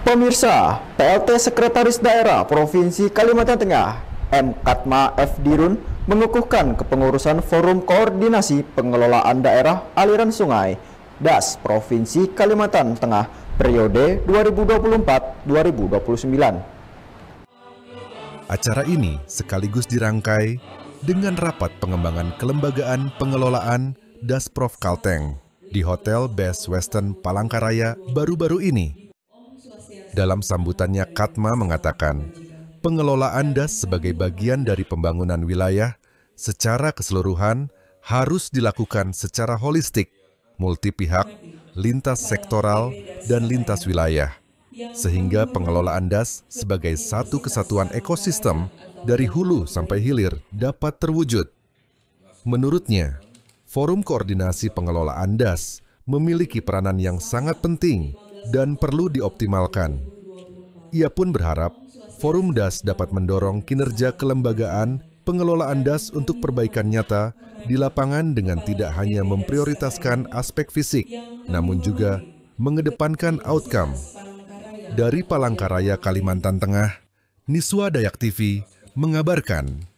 Pemirsa, PLT Sekretaris Daerah Provinsi Kalimantan Tengah, M. Katma F. Dirun, mengukuhkan kepengurusan Forum Koordinasi Pengelolaan Daerah Aliran Sungai DAS Provinsi Kalimantan Tengah periode 2024-2029. Acara ini sekaligus dirangkai dengan rapat pengembangan kelembagaan pengelolaan Dasprov Kalteng di Hotel Best Western Palangkaraya baru-baru ini dalam sambutannya, Katma mengatakan, pengelolaan das sebagai bagian dari pembangunan wilayah secara keseluruhan harus dilakukan secara holistik, multi pihak, lintas sektoral, dan lintas wilayah, sehingga pengelolaan das sebagai satu kesatuan ekosistem dari hulu sampai hilir dapat terwujud. Menurutnya, Forum Koordinasi Pengelolaan Das memiliki peranan yang sangat penting dan perlu dioptimalkan. Ia pun berharap Forum DAS dapat mendorong kinerja kelembagaan pengelolaan DAS untuk perbaikan nyata di lapangan dengan tidak hanya memprioritaskan aspek fisik, namun juga mengedepankan outcome. Dari Palangkaraya, Kalimantan Tengah, Niswa Dayak TV mengabarkan.